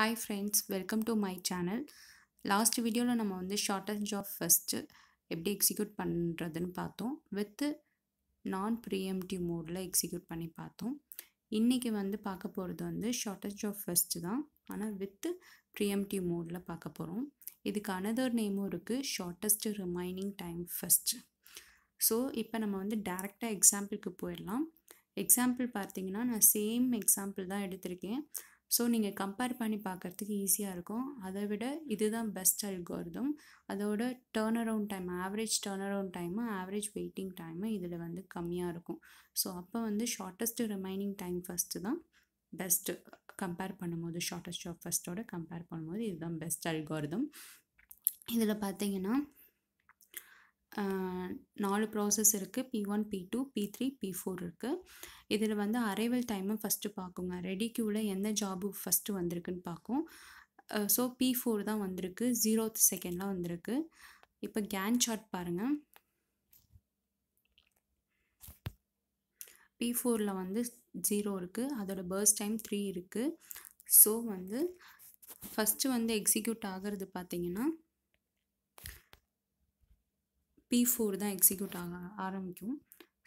hi friends welcome to my channel last வீடியோவில் நம்ம வந்து ஷார்ட்டேஜ் ஆஃப் ஃபஸ்ட்டு எப்படி எக்ஸிக்யூட் பண்ணுறதுன்னு பார்த்தோம் வித்து நான் ப்ரீஎம்டிவ் மோடில் எக்ஸிக்யூட் பண்ணி பார்த்தோம் இன்றைக்கி வந்து பார்க்க போகிறது வந்து ஷார்ட்டேஜ் ஆஃப் ஃபஸ்ட்டு தான் ஆனால் வித்து ப்ரீஎம்டிவ் மோடில் பார்க்க போகிறோம் இதுக்கு அனதர் நேமும் இருக்குது shortest remaining time first so இப்போ நம்ம வந்து டேரெக்டாக எக்ஸாம்பிளுக்கு போயிடலாம் எக்ஸாம்பிள் பார்த்தீங்கன்னா நான் சேம் எக்ஸாம்பிள் தான் எடுத்திருக்கேன் ஸோ நீங்கள் கம்பேர் பண்ணி பார்க்குறதுக்கு ஈஸியாக இருக்கும் அதை விட இதுதான் பெஸ்ட் அல்கோர்தும் அதோட turn around time average turn around time average waiting time இதில் வந்து கம்மியாக இருக்கும் ஸோ அப்போ வந்து ஷார்ட்டஸ்ட்டு ரிமைனிங் டைம் ஃபஸ்ட்டு தான் பெஸ்ட்டு கம்பேர் பண்ணும்போது ஷார்ட்டஸ்ட் ஆஃப் ஃபஸ்ட்டோட கம்பேர் பண்ணும்போது இதுதான் பெஸ்ட் அல்கோர்தும் இதில் பார்த்தீங்கன்னா நாலு ப்ராசஸ் இருக்குது P one P two P three P four இருக்குது இதில் வந்து அரைவல் டைமை ஃபஸ்ட்டு பார்க்குங்க ரெடி க்யூவில் எந்த ஜாபு ஃபஸ்ட்டு வந்திருக்குன்னு பார்க்கும் ஸோ பி ஃபோர் தான் வந்திருக்கு ஜீரோ செகண்ட்லாம் வந்திருக்கு இப்போ கேன் சார்ட் பாருங்கள் பி ஃபோரில் வந்து ஜீரோ இருக்குது அதோட பர்ஸ்ட் டைம் த்ரீ இருக்குது ஸோ வந்து ஃபஸ்ட்டு வந்து எக்ஸிக்யூட் ஆகிறது பார்த்திங்கன்னா பி ஃபோர் தான் எக்ஸிக்யூட் ஆக ஆரம்பிக்கும்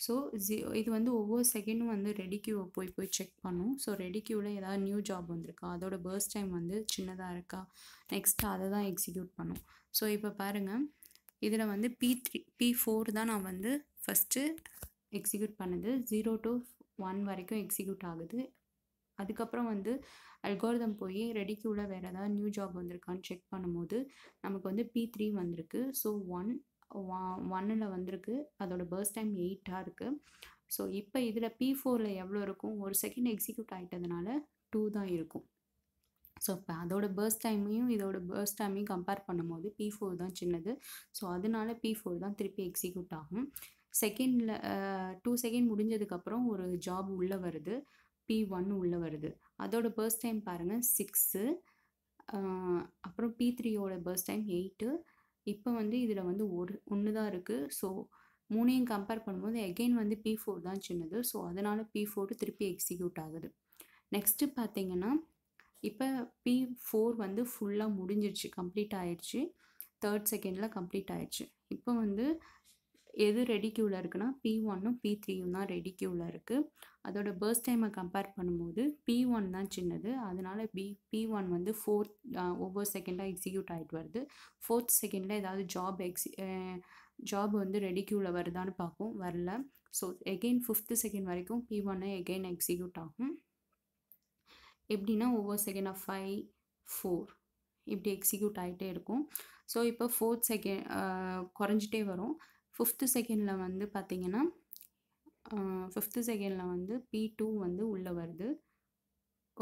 ஸோ ஜி இது வந்து ஒவ்வொரு செகண்டும் வந்து ரெடி போய் போய் செக் பண்ணும் ஸோ ரெடி ஏதாவது நியூ ஜாப் வந்திருக்கா அதோட பர்ஸ்ட் டைம் வந்து சின்னதாக இருக்கா நெக்ஸ்ட்டு அதை தான் எக்ஸிக்யூட் பண்ணும் ஸோ இப்போ பாருங்கள் இதில் வந்து பி த்ரீ பி ஃபோர் தான் நான் வந்து ஃபஸ்ட்டு எக்ஸிக்யூட் பண்ணுது ஜீரோ டு ஒன் வரைக்கும் எக்ஸிக்யூட் ஆகுது அதுக்கப்புறம் வந்து அல்கோரிதம் போய் ரெடிக்யூவில் வேறு ஏதாவது நியூ ஜாப் வந்திருக்கான்னு செக் பண்ணும்போது நமக்கு வந்து பி த்ரீ வந்திருக்கு ஸோ ஒன் வா ஒன்னில் வந்திருக்கு அதோட பர்ஸ் டைம் எயிட்டாக இருக்குது ஸோ இப்போ இதில் பி ஃபோரில் எவ்வளோ இருக்கும் ஒரு செகண்ட் எக்ஸிக்யூட் ஆகிட்டதுனால டூ தான் இருக்கும் ஸோ இப்போ அதோட பேர்ஸ் டைமையும் இதோட பேர்ஸ் டைமையும் கம்பேர் பண்ணும்போது பி ஃபோர் தான் சின்னது ஸோ அதனால பி ஃபோர் தான் திருப்பி எக்ஸிக்யூட் ஆகும் செகண்டில் டூ செகண்ட் முடிஞ்சதுக்கப்புறம் ஒரு ஜாப் உள்ளே வருது பி ஒன் உள்ளே வருது அதோட பேர்ஸ் டைம் பாருங்கள் சிக்ஸு அப்புறம் பி த்ரீயோட பேர்ஸ் டைம் எயிட்டு இப்போ வந்து இதில் வந்து ஒரு ஒன்று தான் இருக்குது ஸோ மூணையும் கம்பேர் பண்ணும்போது எகெயின் வந்து பி ஃபோர் தான் சின்னது ஸோ அதனால் பி ஃபோர் திருப்பி எக்ஸிக்யூட் ஆகுது நெக்ஸ்ட்டு பார்த்தீங்கன்னா இப்போ பி ஃபோர் வந்து ஃபுல்லாக முடிஞ்சிருச்சு கம்ப்ளீட் ஆயிடுச்சு தேர்ட் செகண்டில் கம்ப்ளீட் ஆயிடுச்சு இப்போ வந்து எது ரெடிக்யூவில் இருக்குன்னா பி ஒன்னும் பி த்ரீயும் தான் ரெடிக்யூவில் இருக்குது அதோட பர்ஸ்ட் டைமை கம்பேர் பண்ணும்போது பி ஒன் தான் சின்னது அதனால் பி பி ஒன் வந்து ஃபோர்த் ஒவ்வொரு செகண்டாக எக்ஸிக்யூட் ஆகிட்டு வருது ஃபோர்த் செகண்டில் ஏதாவது ஜாப் எக்ஸி ஜாப் வந்து ரெடிக்யூவில் வருதான்னு பார்க்கும் வரல ஸோ எகெயின் ஃபிஃப்த்து செகண்ட் வரைக்கும் பி ஒன்னு எகெயின் எக்ஸிக்யூட் ஆகும் எப்படின்னா ஒவ்வொரு செகண்டாக ஃபைவ் ஃபோர் இப்படி எக்ஸிக்யூட் ஆகிட்டே இருக்கும் ஸோ இப்போ ஃபோர்த் செகண்ட் குறைஞ்சிட்டே வரும் ஃபிஃப்த்து செகண்டில் வந்து பார்த்திங்கன்னா ஃபிஃப்த்து செகண்டில் வந்து பி டூ வந்து உள்ளே வருது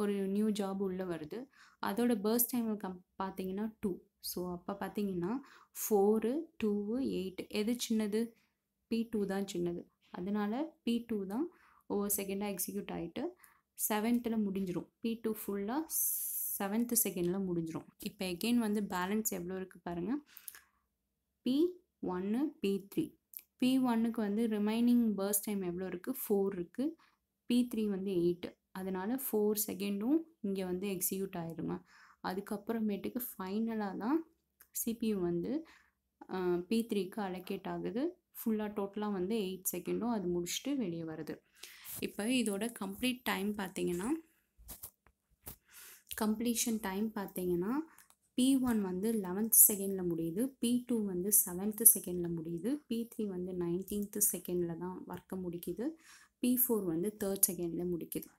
ஒரு நியூ ஜாப் உள்ளே வருது அதோடய பர்ஸ் டைம் கம் பார்த்தீங்கன்னா டூ ஸோ அப்போ பார்த்தீங்கன்னா ஃபோரு டூவு எயிட் எது சின்னது பி டூ தான் சின்னது அதனால் பி டூ தான் ஒவ்வொரு செகண்டாக எக்ஸிக்யூட் ஆகிட்டு செவன்த்தில் முடிஞ்சிடும் பி டூ ஃபுல்லாக செவன்த்து செகண்டில் முடிஞ்சிடும் இப்போ எகெயின் வந்து பேலன்ஸ் எவ்வளோ இருக்குது பாருங்கள் பி ஒன்று பி த்ரீ பி ஒன்னுக்கு வந்து ரிமைனிங் பர்ஸ் டைம் எவ்வளோ இருக்குது ஃபோர் இருக்குது பி த்ரீ வந்து எயிட்டு அதனால் ஃபோர் செகண்டும் இங்கே வந்து எக்ஸிக்யூட் ஆயிடுங்க அதுக்கப்புறமேட்டுக்கு ஃபைனலாக தான் சிபியூ வந்து பி த்ரீக்கு அலோகேட் ஆகுது ஃபுல்லாக டோட்டலாக வந்து எயிட் செகண்டும் அது முடிச்சுட்டு வெளியே வருது இப்போ இதோட கம்ப்ளீட் டைம் பார்த்தீங்கன்னா கம்ப்ளீஷன் டைம் பார்த்தீங்கன்னா பி ஒன் வந்து லெவன்த் செகண்டில் முடியுது பி டூ வந்து செவன்த்து செகண்டில் முடியுது பி த்ரீ வந்து நைன்டீன்த்து செகண்டில் தான் ஒர்க்கை முடிக்குது பி ஃபோர் வந்து தேர்ட் செகண்டில் முடிக்குது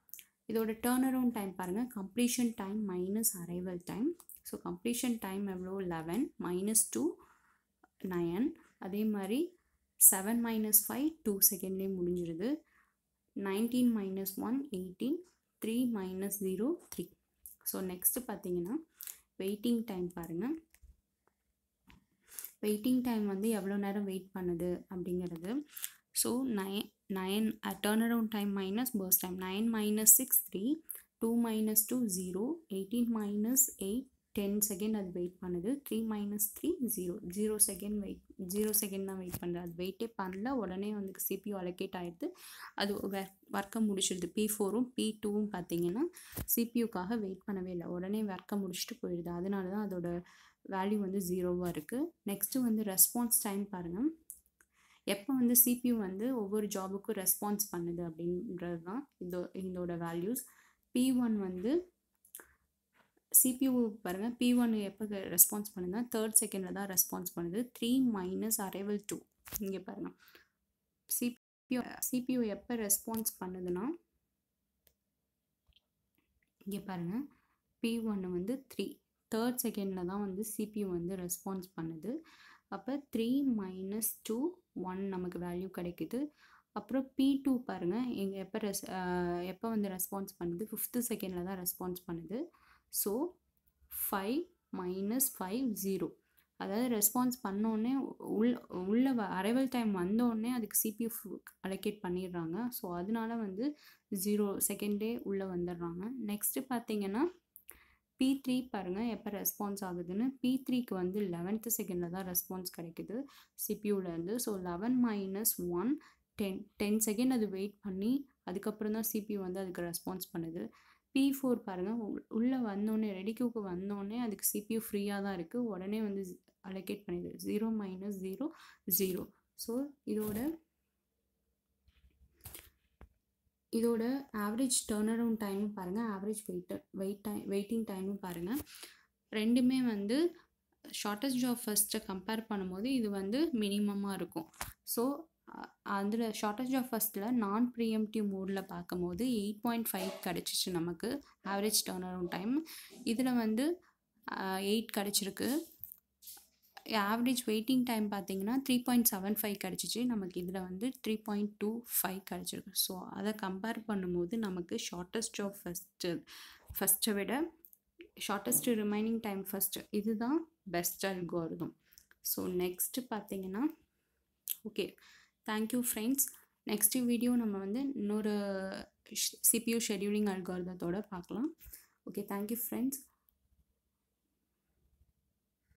இதோட டேர்ன் அரவுண்ட் டைம் பாருங்கள் completion time minus arrival time so completion time எவ்வளோ லெவன் மைனஸ் டூ நயன் அதே மாதிரி செவன் மைனஸ் ஃபைவ் டூ செகண்ட்லேயே முடிஞ்சிருது nineteen minus one eighteen three minus zero three so next பார்த்தீங்கன்னா வெயிட்டிங் டைம் பாருங்கள் waiting time வந்து எவ்வளோ நேரம் வெயிட் பண்ணுது அப்படிங்கிறது so nine nine turn around time minus burst time nine minus six three two minus two zero eighteen minus eight ten second அது wait பண்ணுது three minus three zero zero second wait zero second தான் wait பண்ணுறது அது வெயிட்டே பண்ணல உடனே வந்து CPU allocate ஆகிடுது அது ஒர்க்கை முடிச்சிடுது பி ஃபோரும் பி டூவும் பார்த்தீங்கன்னா சிபியூக்காக வெயிட் பண்ணவே இல்லை உடனே ஒர்க்கை முடிச்சுட்டு போயிடுது அதனால தான் அதோட வேல்யூ வந்து ஜீரோவாக இருக்குது நெக்ஸ்ட்டு வந்து ரெஸ்பான்ஸ் டைம் பாருங்கள் எப்போ வந்து சிபியூ வந்து ஒவ்வொரு ஜாபுக்கும் ரெஸ்பான்ஸ் பண்ணுது அப்படின்றது தான் இதோ இதோட வேல்யூஸ் பி ஒன் வந்து சிபியூ பாருங்கள் பி ஒன் எப்போ ரெஸ்பான்ஸ் பண்ணுதுன்னா தேர்ட் செகண்டில் தான் ரெஸ்பான்ஸ் பண்ணுது த்ரீ மைனஸ் அரைவல் டூ இங்கே பாருங்கள் சிபியூ சிபியூ எப்போ ரெஸ்பான்ஸ் பண்ணுதுன்னா இங்கே பாருங்கள் பி ஒன்று வந்து த்ரீ தேர்ட் செகண்டில் தான் வந்து சிபியூ வந்து ரெஸ்பான்ஸ் பண்ணுது அப்போ த்ரீ மைனஸ் டூ ஒன் நமக்கு வேல்யூ கிடைக்குது அப்புறம் பி டூ பாருங்கள் எங்கள் எப்போ ரெஸ் எப்போ வந்து ரெஸ்பான்ஸ் பண்ணுது ஃபிஃப்த்து செகண்டில் தான் ரெஸ்பான்ஸ் பண்ணுது so five minus five zero அதாவது ரெஸ்பான்ஸ் பண்ணோடனே உள்ள உள்ள அரைவல் டைம் வந்தோடனே அதுக்கு சிபிஎஃப் அலோகேட் பண்ணிடுறாங்க ஸோ அதனால வந்து ஜீரோ செகண்டே உள்ளே வந்துடுறாங்க நெக்ஸ்ட்டு பார்த்தீங்கன்னா பி த்ரீ பாருங்கள் எப்போ ரெஸ்பான்ஸ் ஆகுதுன்னு பி த்ரீக்கு வந்து லெவன்த்து செகண்டில் தான் ரெஸ்பான்ஸ் கிடைக்குது சிபியூலேருந்து so eleven minus one ten ten second அது வெயிட் பண்ணி அதுக்கப்புறம் தான் சிபியூ வந்து அதுக்கு ரெஸ்பான்ஸ் பண்ணுது பி ஃபோர் பாருங்கள் உள்ளே வந்தோடனே ரெடி கியூக்கு வந்தோடனே அதுக்கு சிபியூ ஃப்ரீயாக தான் இருக்குது உடனே வந்து அலோகேட் பண்ணிடுது zero minus zero zero so இதோட இதோட ஆவரேஜ் டேர்ன் அரவுண்ட் டைமும் பாருங்கள் average waiter wait time waiting டைமும் பாருங்கள் ரெண்டுமே வந்து ஷார்ட்டஸ்ட் ஜாப் ஃபஸ்ட்டை கம்பேர் பண்ணும்போது இது வந்து மினிமமாக இருக்கும் ஸோ அதில் ஷார்ட்டேஜ் ஆஃப் ஃபஸ்ட்டில் நான் ப்ரீஎம்டிவ் மோடில் போது எயிட் பாயிண்ட் ஃபைவ் கிடச்சிச்சு நமக்கு ஆவரேஜ் டர்ன் அரவுண்ட் டைம் இதில் வந்து எயிட் கிடச்சிருக்கு ஆவரேஜ் வெயிட்டிங் டைம் பார்த்தீங்கன்னா த்ரீ பாயிண்ட் செவன் ஃபைவ் கிடச்சிச்சு நமக்கு இதில் வந்து த்ரீ பாயிண்ட் டூ ஃபைவ் கிடச்சிருக்கு ஸோ அதை கம்பேர் பண்ணும்போது நமக்கு ஷார்ட்டஸ்ட் ஆஃப் ஃபஸ்ட்டு ஃபஸ்ட்டை விட ஷார்ட்டஸ்ட் ரிமைனிங் டைம் ஃபஸ்ட்டு இதுதான் பெஸ்ட் அல்கோரிதம் ஸோ நெக்ஸ்ட்டு பார்த்தீங்கன்னா okay thank you friends next video நம்ம வந்து இன்னொரு சிபியூ ஷெடியூலிங் அல்காரதத்தோடு பார்க்கலாம் ஓகே தேங்க்யூ ஃப்ரெண்ட்ஸ்